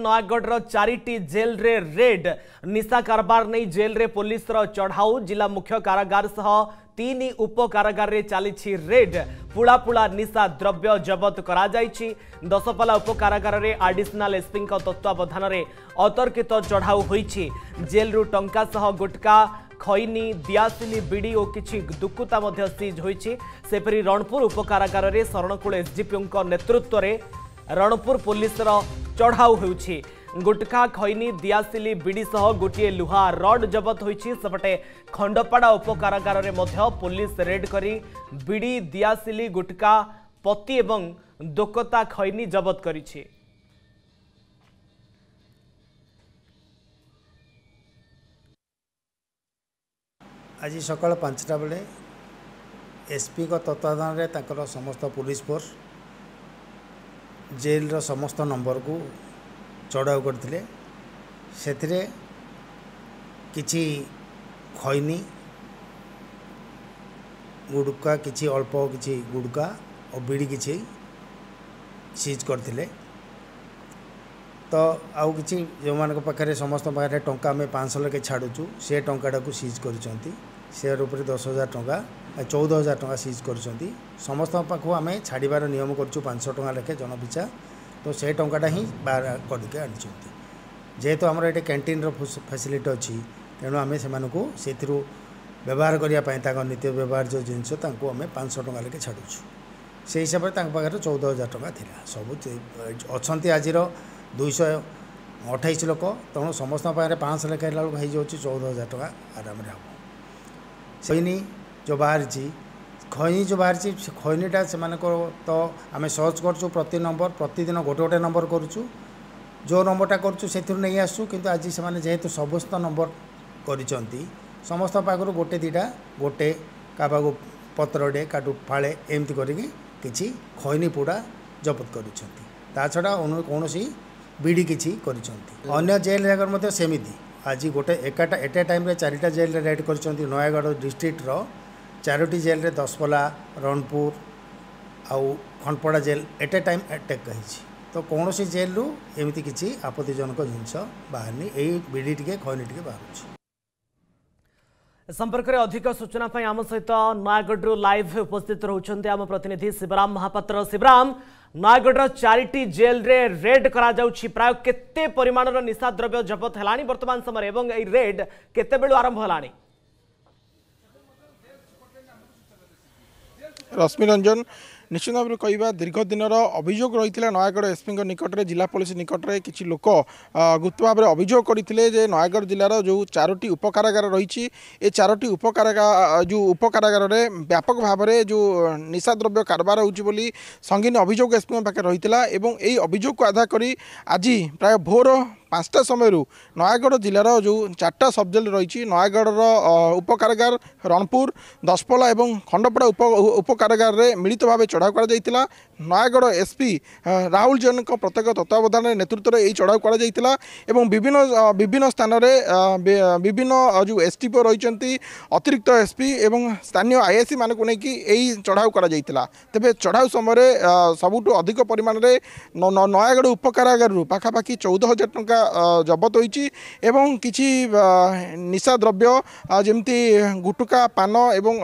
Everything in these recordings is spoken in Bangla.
ନୟାଗଡ଼ର ଚାରିଟି ଜେଲ୍ରେ ରେଡ୍ ନିଶା କାରବାର ନେଇ ଜେଲ୍ରେ ପୋଲିସର ଚଢ଼ାଉ ଜିଲ୍ଲା ମୁଖ୍ୟ କାରାଗାର ସହ ତିନି ଉପକାରାଗାରରେ ଚାଲିଛି ରେଡ୍ ପୁଳା ପୁଳା ନିଶା ଦ୍ରବ୍ୟ ଜବତ କରାଯାଇଛି ଦଶପଲ୍ଲା ଉପକାରାଗାରରେ ଆଡିସନାଲ ଏସ୍ପିଙ୍କ ତତ୍ତ୍ୱାବଧାନରେ ଅତର୍କିତ ଚଢ଼ାଉ ହୋଇଛି ଜେଲ୍ରୁ ଟଙ୍କା ସହ ଗୁଟକା খৈনি দিয়াসিলি বিড়ি ও কিছু দুকুতা মধ্যে সিজ হয়েছে সেপরি রণপুর উপকারাগারে শরণকূল এসডিপিওঙ্ নেতৃত্বরে রণপুর পুলিশর ଚଢ଼ାଉ ହେଉଛି ଗୁଟ୍ଖା ଖଇନି ଦିଆସିଲି ବିଡ଼ି ସହ ଗୋଟିଏ ଲୁହା ରଡ୍ ଜବତ ହୋଇଛି ସେପଟେ ଖଣ୍ଡପାଡ଼ା ଉପକାରାଗାରରେ ମଧ୍ୟ ପୋଲିସ ରେଡ୍ କରି ବିଡ଼ି ଦିଆସିଲି ଗୁଟ୍ଖା ପତି ଏବଂ ଦୋକତା ଖଇନି ଜବତ କରିଛି ଆଜି ସକାଳ ପାଞ୍ଚଟା ବେଳେ ଏସ୍ପିଙ୍କ ତତ୍ତ୍ୱାବଧାନରେ ତାଙ୍କର ସମସ୍ତ ପୋଲିସ ଫୋର୍ସ ଜେଲ୍ର ସମସ୍ତ ନମ୍ବରକୁ ଚଢ଼ାଉ କରିଥିଲେ ସେଥିରେ କିଛି ଖଇନି ଗୁଡ଼ୁକା କିଛି ଅଳ୍ପ କିଛି ଗୁଡ଼ୁକା ଓ ବିଡ଼ି କିଛି ସିଜ୍ କରିଥିଲେ ତ ଆଉ କିଛି ଯେଉଁମାନଙ୍କ ପାଖରେ ସମସ୍ତଙ୍କ ପାଖରେ ଟଙ୍କା ଆମେ ପାଞ୍ଚଶହ ଲେଖେ ଛାଡ଼ୁଛୁ ସେ ଟଙ୍କାଟାକୁ ସିଜ୍ କରିଛନ୍ତି ସେୟାର ଉପରେ ଦଶ ହଜାର ଟଙ୍କା ଚଉଦ ହଜାର ଟଙ୍କା ସିଜ୍ କରିଛନ୍ତି ସମସ୍ତଙ୍କ ପାଖକୁ ଆମେ ଛାଡ଼ିବାର ନିୟମ କରୁଛୁ ପାଞ୍ଚଶହ ଟଙ୍କା ଲେଖେ ଜନପିଛା ତ ସେ ଟଙ୍କାଟା ହିଁ ବାର କରିକି ଆଣିଛନ୍ତି ଯେହେତୁ ଆମର ଏଠି କ୍ୟାଣ୍ଟିନ୍ର ଫ୍ୟାସିଲିଟି ଅଛି ତେଣୁ ଆମେ ସେମାନଙ୍କୁ ସେଥିରୁ ବ୍ୟବହାର କରିବା ପାଇଁ ତାଙ୍କ ନିତ୍ୟ ବ୍ୟବହାର୍ଯ୍ୟ ଜିନିଷ ତାଙ୍କୁ ଆମେ ପାଞ୍ଚଶହ ଟଙ୍କା ଲେଖେ ଛାଡ଼ୁଛୁ ସେହି ହିସାବରେ ତାଙ୍କ ପାଖରେ ଚଉଦ ହଜାର ଟଙ୍କା ଥିଲା ସବୁ ଅଛନ୍ତି ଆଜିର ଦୁଇଶହ ଅଠେଇଶ ଲୋକ ତେଣୁ ସମସ୍ତଙ୍କ ପାଖରେ ପାଞ୍ଚଶହ ଲେଖା ହେଲା ବେଳକୁ ହେଇଯାଉଛି ଚଉଦ ହଜାର ଟଙ୍କା ଆରାମରେ ହେବ ଖଇନି ଯେଉଁ ବାହାରିଛି ଖଇନି ଯେଉଁ ବାହାରିଛି ସେ ଖଇନିଟା ସେମାନଙ୍କର ତ ଆମେ ସର୍ଚ୍ଚ କରୁଛୁ ପ୍ରତି ନମ୍ବର ପ୍ରତିଦିନ ଗୋଟେ ଗୋଟେ ନମ୍ବର କରୁଛୁ ଯେଉଁ ନମ୍ବରଟା କରୁଛୁ ସେଥିରୁ ନେଇ ଆସୁଛୁ କିନ୍ତୁ ଆଜି ସେମାନେ ଯେହେତୁ ସମସ୍ତ ନମ୍ବର କରିଛନ୍ତି ସମସ୍ତ ପାଖରୁ ଗୋଟେ ଦୁଇଟା ଗୋଟେ କାହା ପାଖକୁ ପତ୍ରଟେ କାଠୁ ଫାଳେ ଏମିତି କରିକି କିଛି ଖଇନି ପୋଡ଼ା ଜବତ କରିଛନ୍ତି ତା ଛଡ଼ା କୌଣସି ବିଡ଼ି କିଛି କରିଛନ୍ତି ଅନ୍ୟ ଜେଲ୍ ଜାଗାରେ ମଧ୍ୟ ସେମିତି ଆଜି ଗୋଟେ ଏକାଟା ଏଟ୍ ଏ ଟାଇମ୍ରେ ଚାରିଟା ଜେଲ୍ରେ ରେଡ୍ କରିଛନ୍ତି ନୟାଗଡ଼ ଡିଷ୍ଟ୍ରିକ୍ଟର ଚାରୋଟି ଜେଲ୍ରେ ଦଶପଲା ରଣପୁର ଆଉ Khandapada jail at a time attack ହେଇଛି ତ କୌଣସି ଜେଲ୍ରୁ ଏମିତି କିଛି ଆପତ୍ତିଜନକ ଜିନିଷ ବାହାରିନି ଏଇ ବିଡ଼ି ଟିକେ ଖଇନି ଟିକେ ବାହାରୁଛି ଏ ସମ୍ପର୍କରେ ଅଧିକ ସୂଚନା ପାଇଁ ଆମ ସହିତ ନୟାଗଡ଼ରୁ ଲାଇଭ୍ ଉପସ୍ଥିତ ରହୁଛନ୍ତି ଆମ ପ୍ରତିନିଧି ଶିବରାମ ମହାପାତ୍ର ଶିବରାମ नयगढ़ चारिटी जेल रे रेड कर जाउछि प्राय केते परिमाणर निसा द्रव्य जबत हेलाणी बर्तमान समय एवं ए रेड केते आरंभ हेलाणी रश्मि रंजन ନିଶ୍ଚିତ ଭାବରେ କହିବା ଦୀର୍ଘ ଦିନର ଅଭିଯୋଗ ରହିଥିଲା ନୟାଗଡ଼ ଏସ୍ପିଙ୍କ ନିକଟରେ ଜିଲ୍ଲା ପୋଲିସ ନିକଟରେ କିଛି ଲୋକ ଗୁପ୍ତ ଭାବରେ ଅଭିଯୋଗ କରିଥିଲେ ଯେ ନୟାଗଡ଼ ଜିଲ୍ଲାର ଯେଉଁ ଚାରୋଟି ଉପକାରାଗାର ରହିଛି ଏ ଚାରୋଟି ଉପକାରାଗା ଯେଉଁ ଉପକାରାଗାରରେ ବ୍ୟାପକ ଭାବରେ ଯେଉଁ ନିଶାଦ୍ରବ୍ୟ କାରବାର ହେଉଛି ବୋଲି ସଙ୍ଗୀନ ଅଭିଯୋଗ ଏସ୍ପିଙ୍କ ପାଖରେ ରହିଥିଲା ଏବଂ ଏହି ଅଭିଯୋଗକୁ ଆଧାର କରି ଆଜି ପ୍ରାୟ ଭୋର পাঁচটা সময় নয়গড় জেলার যে চারটা সবজেল রয়েছে নয়াগড়র উপকারগার রণপুর দশপলা এবং খণ্ডপড়া মিলিত ভাবে চড়াও করা যাই নয়গড় এসপি রাহুল জৈন প্রত্যেক তত্ত্বাবধানের নেতৃত্বের এই চড়াও করা যাই এবং বিভিন্ন বিভিন্ন স্থানের বিভিন্ন যে এসটিপিও রয়েছেন অতিরিক্ত এসপি এবং স্থানীয় আইএসি মানুষ নেই এই চড়াও করা যাই তবে চড়াও সময় সবুঠু অধিক পরিমাণে নয়গড় উপকারাগারু পাখাপাখি চৌদ হাজার টাকা ଜବତ ହୋଇଛି ଏବଂ କିଛି ନିଶାଦ୍ରବ୍ୟ ଯେମିତି ଗୁଟୁକା ପାନ ଏବଂ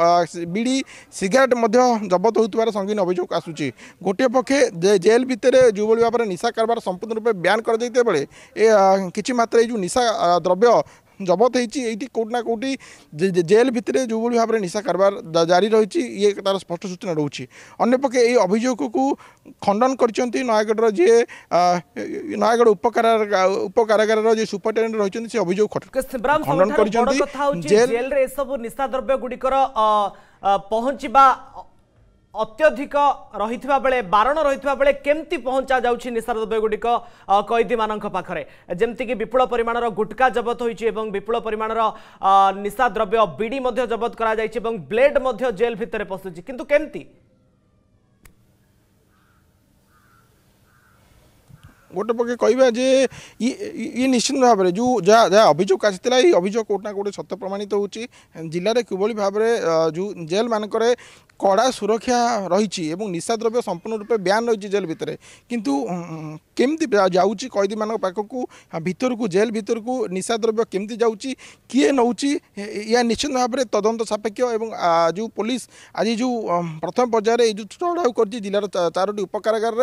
ବିଡ଼ି ସିଗାରେଟ୍ ମଧ୍ୟ ଜବତ ହେଉଥିବାର ସଙ୍ଗୀନ ଅଭିଯୋଗ ଆସୁଛି ଗୋଟିଏ ପକ୍ଷେ ଜେଲ୍ ଭିତରେ ଯେଉଁଭଳି ଭାବରେ ନିଶା କାରବାର ସମ୍ପୂର୍ଣ୍ଣ ରୂପେ ବ୍ୟାନ୍ କରାଯାଇଥିବା ବେଳେ ଏ କିଛି ମାତ୍ରାରେ ଏଇ ଯେଉଁ ନିଶା ଦ୍ରବ୍ୟ জবত হয়েছি এইটি কোটি না কোটি জেল ভিতরে যেভাবে ভাবে নিশা কারবার জারি রয়েছে ইয়ে তার স্পষ্ট সূচনা রয়েছে অন্যপক্ষে এই অভিযোগকু খণ্ডন করছেন নয়াগড়র যে নয়াগড় উপকার উপকারাগারের যে সুপারিটেডেন্ট রয়েছেন সে অভিযোগ খণ্ডন করছেন জেল এসব নিশা দ্রব্য গুড়িকর পৌঁছিবা ଅତ୍ୟଧିକ ରହିଥିବା ବେଳେ ବାରଣ ରହିଥିବା ବେଳେ କେମିତି ପହଞ୍ଚା ଯାଉଛି ନିଶାଦ୍ରବ୍ୟଗୁଡ଼ିକ କଏଦୀମାନଙ୍କ ପାଖରେ ଯେମିତିକି ବିପୁଳ ପରିମାଣର ଗୁଟକା ଜବତ ହୋଇଛି ଏବଂ ବିପୁଳ ପରିମାଣର ନିଶାଦ୍ରବ୍ୟ ବିଡ଼ି ମଧ୍ୟ ଜବତ କରାଯାଇଛି ଏବଂ ବ୍ଲେଡ୍ ମଧ୍ୟ ଜେଲ୍ ଭିତରେ ପଶୁଛି କିନ୍ତୁ କେମିତି ଗୋଟେ ପକ୍ଷେ କହିବା ଯେ ଇଏ ଇଏ ନିଶ୍ଚିନ୍ତ ଭାବରେ ଯେଉଁ ଯାହା ଯାହା ଅଭିଯୋଗ ଆସିଥିଲା ଏଇ ଅଭିଯୋଗ କେଉଁଠି ନା କେଉଁଠି ସତ୍ୟ ପ୍ରମାଣିତ ହେଉଛି ଜିଲ୍ଲାରେ କିଭଳି ଭାବରେ ଯେଉଁ ଜେଲ୍ମାନଙ୍କରେ কড়া সুরক্ষা রইছি এবং নিসাদ্রব্য সম্পূর্ণ রূপে ব্যারণ রইছি জল ভিতরে কিন্তু কেমতে যাওছি কাইদি মান পাকକୁ ভিতরକୁ জেল ভিতরକୁ নিসাদ্রব্য কেমতে যাওছি কি এ নউছি ইয়া নিশ্চিত ভাবে তদন্ত সাপেক্ষ এবং যে পুলিশ আজি যে প্রথম পর্যায়ে এই যে টহল কর দি জেলার চারিদিকে উপকারাগার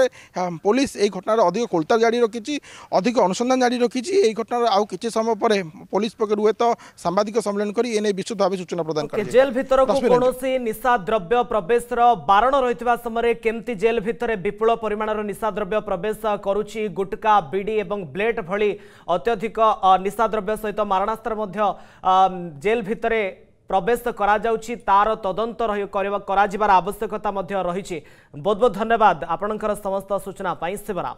পুলিশ এই ঘটনার অধিক কোলটার গাড়ি ৰখিছি অধিক অনুসন্ধান গাড়ি ৰখিছি এই ঘটনার আৰু কিচি সময় পরে পুলিশ প্রকৰ হয় ত সাংবাদিক সম্মেলন কৰি এনে বিশদ ভাবে सूचना প্রদান কৰে জেল ভিতর কো কোন সে নিসাদ্রব্য ପ୍ରବେଶର ବାରଣ ରହିଥିବା ସମୟରେ କେମିତି ଜେଲ୍ ଭିତରେ ବିପୁଳ ପରିମାଣର ନିଶାଦ୍ରବ୍ୟ ପ୍ରବେଶ କରୁଛି ଗୁଟକା ବିଡ଼ି ଏବଂ ବ୍ଲେଟ୍ ଭଳି ଅତ୍ୟଧିକ ନିଶାଦ୍ରବ୍ୟ ସହିତ ମାରଣାସ୍ତ୍ର ମଧ୍ୟ ଜେଲ୍ ଭିତରେ ପ୍ରବେଶ କରାଯାଉଛି ତାର ତଦନ୍ତ କରାଯିବାର ଆବଶ୍ୟକତା ମଧ୍ୟ ରହିଛି ବହୁତ ବହୁତ ଧନ୍ୟବାଦ ଆପଣଙ୍କର ସମସ୍ତ ସୂଚନା ପାଇଁ ଶିବରାମ